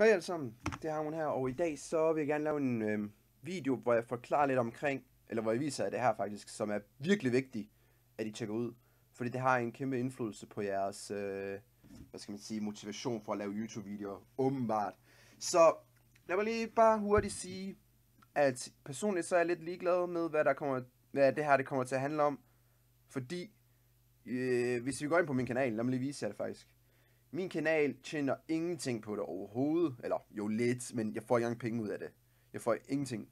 Hej alle sammen, det har hun her, og i dag så vil jeg gerne lave en øh, video, hvor jeg forklarer lidt omkring, eller hvor jeg viser jer det her faktisk, som er virkelig vigtigt, at I tjekker ud. Fordi det har en kæmpe indflydelse på jeres, øh, hvad skal man sige, motivation for at lave YouTube-videoer, åbenbart. Så lad mig lige bare hurtigt sige, at personligt så er jeg lidt ligeglad med, hvad, der kommer, hvad det her det kommer til at handle om. Fordi, øh, hvis vi går ind på min kanal, lad mig lige vise jer det faktisk. Min kanal tjener ingenting på det overhovedet. Eller jo lidt, men jeg får ikke engang penge ud af det. Jeg får ingenting.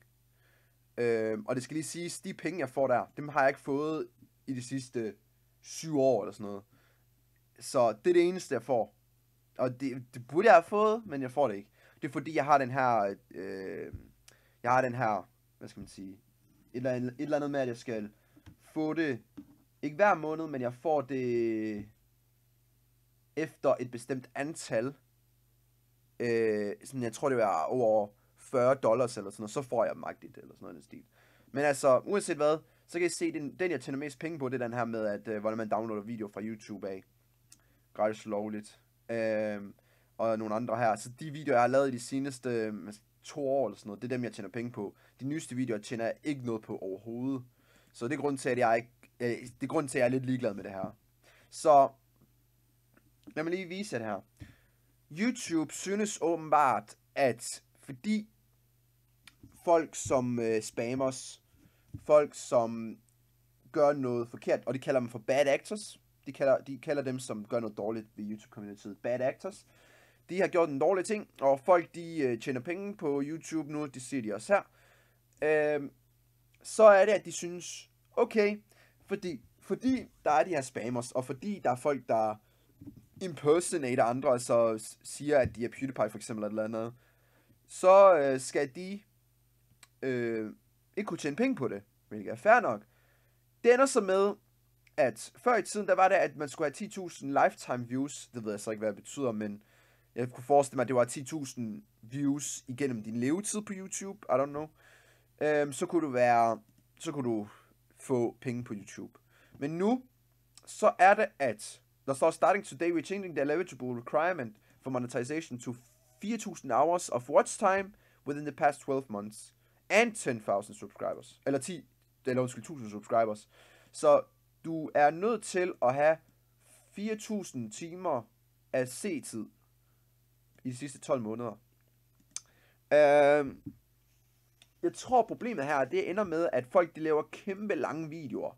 Øh, og det skal lige siges, de penge, jeg får der, dem har jeg ikke fået i de sidste syv år eller sådan noget. Så det er det eneste, jeg får. Og det, det burde jeg have fået, men jeg får det ikke. Det er fordi, jeg har den her... Øh, jeg har den her... Hvad skal man sige? Et eller, andet, et eller andet med, at jeg skal få det... Ikke hver måned, men jeg får det efter et bestemt antal, øh, sådan, jeg tror det var over 40 dollars eller sådan noget, så får jeg dem eller sådan noget stil. Men altså, uanset hvad, så kan I se, den, den jeg tjener mest penge på, det er den her med, at øh, hvordan man downloader video fra YouTube af. Gratis lovligt. Øh, og nogle andre her. Så de videoer, jeg har lavet i de seneste øh, to år eller sådan noget, det er dem, jeg tjener penge på. De nyeste videoer tjener jeg ikke noget på overhovedet. Så det er grund til, at jeg ikke, øh, det er grund til, at jeg er lidt ligeglad med det her. Så lad mig lige vise det her. YouTube synes åbenbart, at fordi folk, som øh, spammers, folk, som gør noget forkert, og de kalder dem for bad actors, de kalder, de kalder dem, som gør noget dårligt ved YouTube-communityet, bad actors, de har gjort en dårlig ting, og folk, de øh, tjener penge på YouTube nu, det siger de også her, øh, så er det, at de synes, okay, fordi, fordi der er de her spammers, og fordi der er folk, der impersonate andre, og så siger, at de er PewDiePie for eksempel, eller andet, så øh, skal de øh, ikke kunne tjene penge på det, hvilket er fair nok. Det ender så med, at før i tiden, der var det, at man skulle have 10.000 lifetime views. Det ved jeg så ikke, hvad det betyder, men jeg kunne forestille mig, at det var 10.000 views igennem din levetid på YouTube. I don't know. Øhm, så kunne du være, så kunne du få penge på YouTube. Men nu, så er det, at der står, starting today, we're changing the eligible requirement for monetization to 4.000 hours of watch time within the past 12 months. And 10.000 subscribers. Eller 10, eller undskyld, 1.000 subscribers. Så du er nødt til at have 4.000 timer af C-tid i de sidste 12 måneder. Uh, jeg tror problemet her, det ender med, at folk de laver kæmpe lange videoer.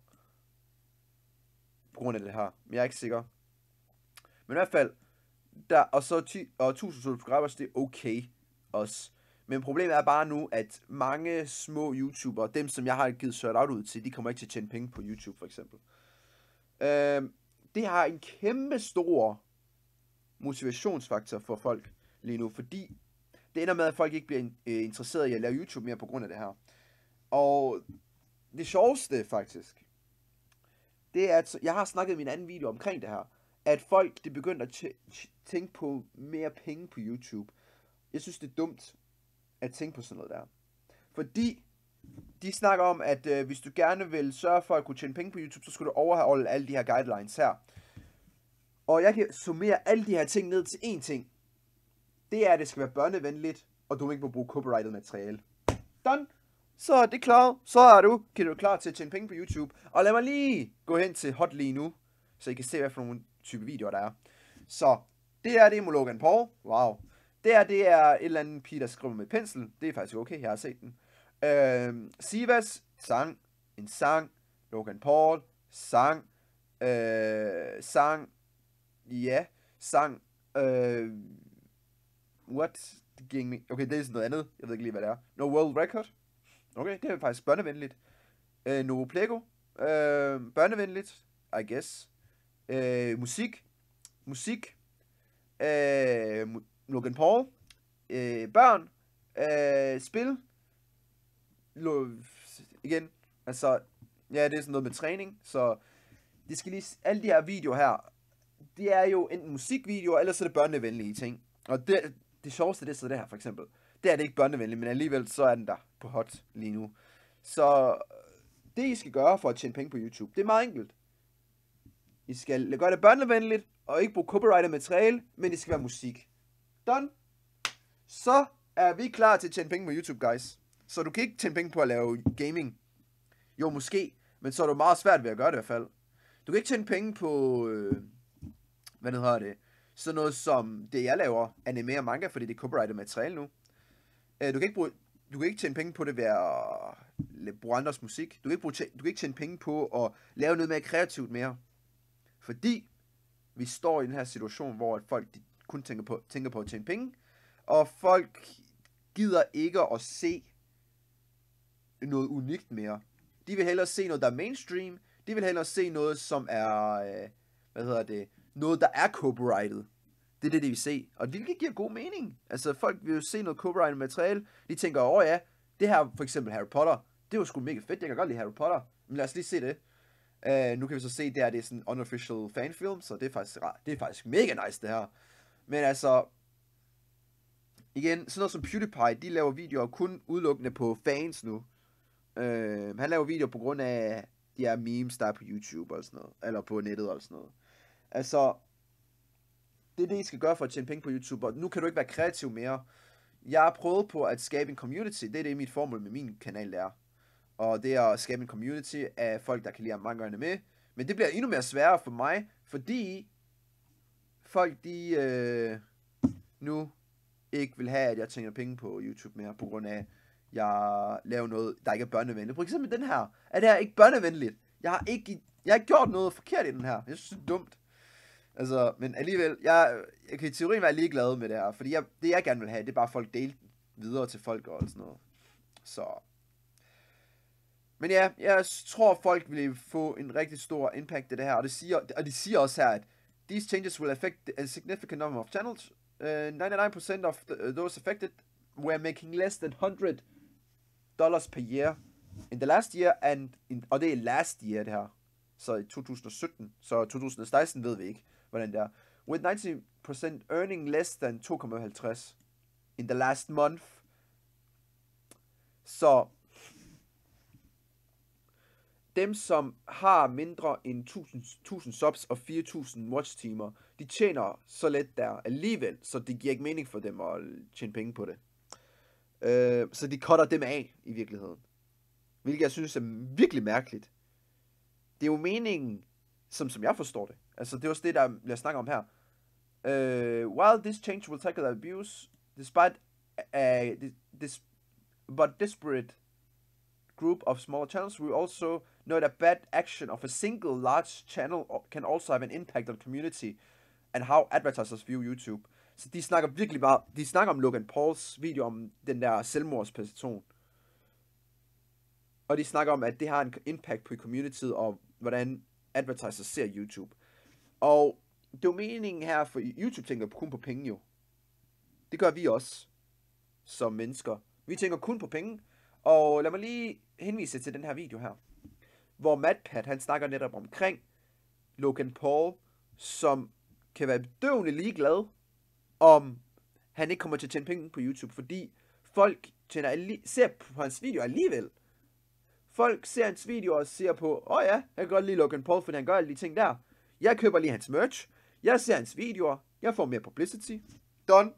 På grund af det her. Men jeg er ikke sikker. Men i hvert fald, der, og så 10, og 1000 subscribers, det er okay også. Men problemet er bare nu, at mange små YouTubere, dem som jeg har givet shout-out ud til, de kommer ikke til at tjene penge på YouTube for eksempel. Øh, det har en kæmpe stor motivationsfaktor for folk lige nu, fordi det ender med, at folk ikke bliver øh, interesseret i at lave YouTube mere på grund af det her. Og det sjoveste faktisk, det er, at jeg har snakket i min anden video omkring det her, at folk de begyndte at tænke på mere penge på YouTube. Jeg synes, det er dumt at tænke på sådan noget der. Fordi de snakker om, at øh, hvis du gerne vil sørge for at kunne tjene penge på YouTube, så skulle du overholde alle de her guidelines her. Og jeg kan summere alle de her ting ned til én ting. Det er, at det skal være børnevenligt, og du ikke må bruge copyrighted materiale. Done! Så er det klar. Så er du, kan du klar til at tjene penge på YouTube. Og lad mig lige gå hen til hot lige nu, så I kan se, hvad for nogle type videoer, der er. Så det her, det er Logan Paul. Wow. Det her, det er et eller andet pige, der skriver med pensel. Det er faktisk okay, jeg har set den. Øh, Sivas, sang. En sang. Logan Paul, sang. Øh, sang. Ja, sang. Øh, what? Okay, det er sådan noget andet. Jeg ved ikke lige, hvad det er. No World Record. Okay, det er faktisk børnevenligt. Øh, Novo Plego. Øh, børnevenligt, I guess øh, musik, musik, øh, Logan Paul, øh, børn, øh, spil, lo- igen, altså, ja, det er sådan noget med træning, så det skal lige, alle de her videoer her, det er jo enten musikvideoer, eller så er det børnevenlige ting. Og det, det sjoveste, det er så det her, for eksempel. Det er det ikke børnevenligt, men alligevel så er den der på hot lige nu. Så øh, det, I skal gøre for at tjene penge på YouTube, det er meget enkelt. I skal gøre det børnevenligt, og ikke bruge copyrightet materiale, men det skal være musik. Done. Så er vi klar til at tjene penge på YouTube, guys. Så du kan ikke tjene penge på at lave gaming. Jo, måske, men så er det meget svært ved at gøre det i hvert fald. Du kan ikke tjene penge på, øh, hvad hedder det, sådan noget som det, jeg laver, anime og manga, fordi det er copyrightet materiale nu. Øh, du, kan ikke bruge, du kan ikke tjene penge på det ved at bruge andres musik. Du kan, ikke bruge, du kan ikke tjene penge på at lave noget mere kreativt mere. Fordi vi står i den her situation, hvor folk de kun tænker på, tænker på at tjene penge, og folk gider ikke at se noget unikt mere. De vil hellere se noget, der er mainstream. De vil hellere se noget, som er, øh, hvad hedder det, noget, der er copyrighted. Det er det, de vil se. Og det giver god mening. Altså, folk vil jo se noget copyrighted materiale. De tænker, åh oh, ja, det her, for eksempel Harry Potter, det var sgu mega fedt, jeg kan godt lide Harry Potter. Men lad os lige se det. Uh, nu kan vi så se der, det er sådan en unofficial fanfilm, så det er faktisk Det er faktisk mega nice, det her. Men altså, igen, sådan noget som PewDiePie, de laver videoer kun udelukkende på fans nu. Uh, han laver videoer på grund af de her memes, der er på YouTube og sådan noget, eller på nettet og sådan noget. Altså, det er det, I skal gøre for at tjene penge på YouTube, og nu kan du ikke være kreativ mere. Jeg har prøvet på at skabe en community, det er det, mit formål med min kanal er og det er at skabe en community af folk, der kan lide mange gange med. Men det bliver endnu mere sværere for mig, fordi folk de øh, nu ikke vil have, at jeg tjener penge på YouTube mere, på grund af, at jeg laver noget, der ikke er børnevenligt. For eksempel den her. Er det her ikke børnevenligt? Jeg har ikke, jeg har ikke gjort noget forkert i den her. Jeg synes, det er dumt. Altså, men alligevel, jeg, jeg kan i teorien være ligeglad med det her, fordi jeg, det jeg gerne vil have, det er bare folk delt videre til folk og sådan noget. Så men ja, jeg tror folk vil få en rigtig stor impact af det her, og, det siger, og de siger også her, at these changes will affect a significant number of channels. Uh, øh, 99% of the, those affected were making less than 100 dollars per year in the last year, and in, og det er last year det her, så i 2017, så 2016 ved vi ikke, hvordan det er. With 90% earning less than 2,50 in the last month. Så dem, som har mindre end 1000, 1000 subs og 4000 watch de tjener så let der alligevel, så det giver ikke mening for dem at tjene penge på det. Øh, så de cutter dem af i virkeligheden. Hvilket jeg synes er virkelig mærkeligt. Det er jo meningen, som, som jeg forstår det. Altså det er også det, der bliver snakket om her. Uh, while this change will tackle abuse, despite a this, but disparate group of smaller channels, we also note a bad action of a single large channel can also have an impact on community and how advertisers view YouTube. Så de snakker virkelig bare, de snakker om Logan Pauls video om den der selvmordsperson. Og de snakker om, at det har en impact på community og hvordan advertisers ser YouTube. Og det er jo meningen her, for YouTube tænker kun på penge jo. Det gør vi også som mennesker. Vi tænker kun på penge. Og lad mig lige henvise til den her video her hvor Madpat, han snakker netop omkring Logan Paul, som kan være bedøvende ligeglad, om han ikke kommer til at tjene penge på YouTube, fordi folk tjener ser på hans video alligevel. Folk ser hans video og ser på, åh oh ja, jeg kan godt lide Logan Paul, for han gør alle de ting der. Jeg køber lige hans merch, jeg ser hans videoer, jeg får mere publicity. Don,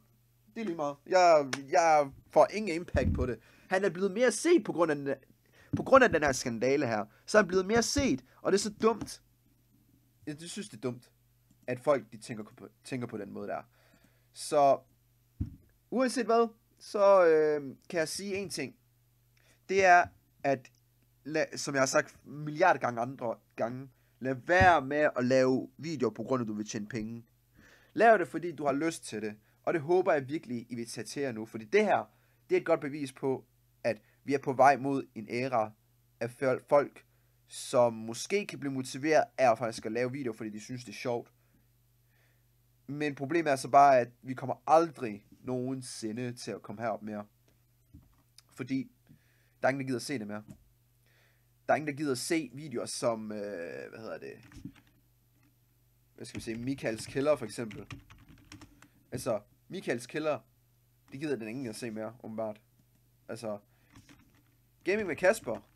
Det er lige meget. Jeg, jeg får ingen impact på det. Han er blevet mere set på grund af på grund af den her skandale her, så er han blevet mere set, og det er så dumt. Jeg synes, det er dumt, at folk de tænker, på, tænker på den måde der. Så uanset hvad, så øh, kan jeg sige en ting. Det er, at som jeg har sagt milliard gange andre gange, lad være med at lave videoer på grund af, at du vil tjene penge. Lav det, fordi du har lyst til det. Og det håber jeg virkelig, I vil tage til jer nu. Fordi det her, det er et godt bevis på, at vi er på vej mod en æra af folk, som måske kan blive motiveret af at faktisk at lave videoer, fordi de synes, det er sjovt. Men problemet er så bare, at vi kommer aldrig nogensinde til at komme herop mere. Fordi der er ingen, der gider at se det mere. Der er ingen, der gider at se videoer som, øh, hvad hedder det, hvad skal vi se, Michaels Kælder for eksempel. Altså, Michaels Kælder, det gider den ingen at se mere, åbenbart. Altså, Gaming med Kasper.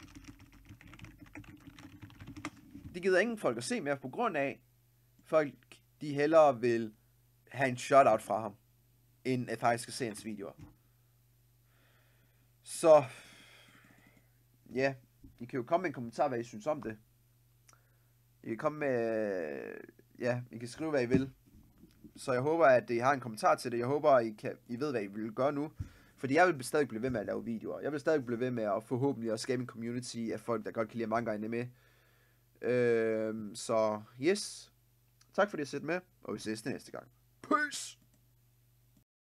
Det gider ingen folk at se mere på grund af, folk de hellere vil have en shutout fra ham, end at faktisk skal se hans videoer. Så, ja, I kan jo komme med en kommentar, hvad I synes om det. I kan komme med, ja, I kan skrive, hvad I vil. Så jeg håber, at I har en kommentar til det. Jeg håber, I, kan, I ved, hvad I vil gøre nu. Fordi jeg vil stadig blive ved med at lave videoer. Jeg vil stadig blive ved med at forhåbentlig at skabe en community af folk, der godt kan lide manga anime. Øh, så yes. Tak fordi I har set med, og vi ses næste gang. Peace!